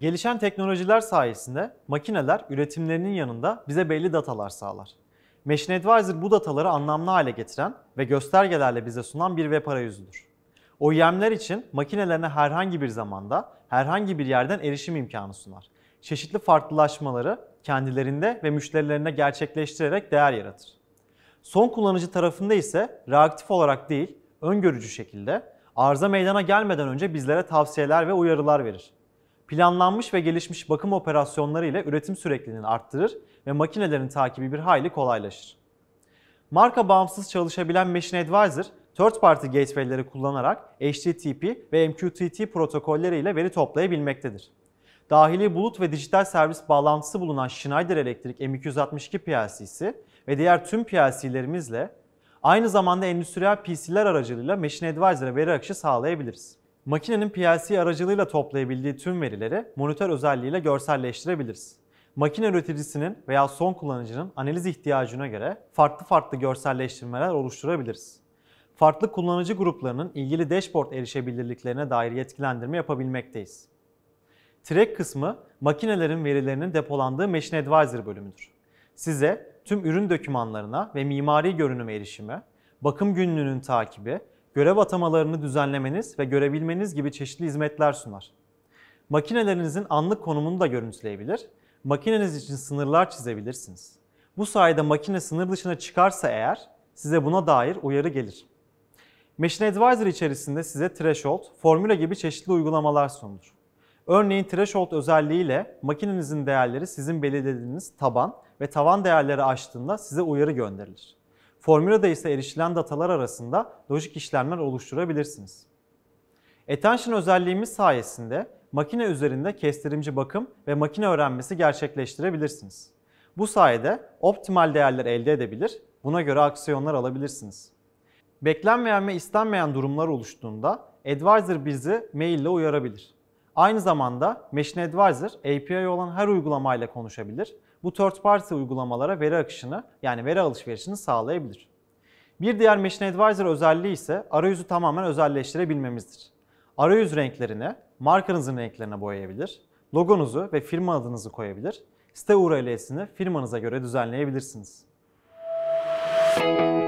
Gelişen teknolojiler sayesinde makineler üretimlerinin yanında bize belli datalar sağlar. Machine Advisor bu dataları anlamlı hale getiren ve göstergelerle bize sunan bir web arayüzüdür. OEM'ler için makinelerine herhangi bir zamanda, herhangi bir yerden erişim imkanı sunar. Çeşitli farklılaşmaları kendilerinde ve müşterilerine gerçekleştirerek değer yaratır. Son kullanıcı tarafında ise reaktif olarak değil, öngörücü şekilde arıza meydana gelmeden önce bizlere tavsiyeler ve uyarılar verir planlanmış ve gelişmiş bakım operasyonları ile üretim sürekliliğini arttırır ve makinelerin takibi bir hayli kolaylaşır. Marka bağımsız çalışabilen Machine Advisor, third party gateway'leri kullanarak HTTP ve MQTT protokolleri ile veri toplayabilmektedir. Dahili bulut ve dijital servis bağlantısı bulunan Schneider Electric M262 PLC'si ve diğer tüm PLC'lerimizle aynı zamanda endüstriyel PC'ler aracılığıyla Machine Advisor'a veri akışı sağlayabiliriz. Makinenin PLC aracılığıyla toplayabildiği tüm verileri monitör özelliğiyle görselleştirebiliriz. Makine üreticisinin veya son kullanıcının analiz ihtiyacına göre farklı farklı görselleştirmeler oluşturabiliriz. Farklı kullanıcı gruplarının ilgili dashboard erişebilirliklerine dair yetkilendirme yapabilmekteyiz. Track kısmı makinelerin verilerinin depolandığı Machine Advisor bölümüdür. Size tüm ürün dokümanlarına ve mimari görünüm erişimi, bakım günlüğünün takibi, görev atamalarını düzenlemeniz ve görebilmeniz gibi çeşitli hizmetler sunar. Makinelerinizin anlık konumunu da görüntüleyebilir, makineniz için sınırlar çizebilirsiniz. Bu sayede makine sınır dışına çıkarsa eğer size buna dair uyarı gelir. Machine Advisor içerisinde size Threshold, formüle gibi çeşitli uygulamalar sunulur. Örneğin Threshold özelliğiyle makinenizin değerleri sizin belirlediğiniz taban ve tavan değerleri aştığında size uyarı gönderilir. Formüla'da ise erişilen datalar arasında lojik işlemler oluşturabilirsiniz. Attention özelliğimiz sayesinde makine üzerinde kestirimci bakım ve makine öğrenmesi gerçekleştirebilirsiniz. Bu sayede optimal değerler elde edebilir, buna göre aksiyonlar alabilirsiniz. Beklenmeyen ve istenmeyen durumlar oluştuğunda advisor bizi maille uyarabilir. Aynı zamanda Machine Advisor API olan her uygulamayla konuşabilir. Bu third party uygulamalara veri akışını yani veri alışverişini sağlayabilir. Bir diğer Machine Advisor özelliği ise arayüzü tamamen özelleştirebilmemizdir. Arayüz renklerini, markanızın renklerine boyayabilir, logonuzu ve firma adınızı koyabilir, site URL'sini firmanıza göre düzenleyebilirsiniz. Müzik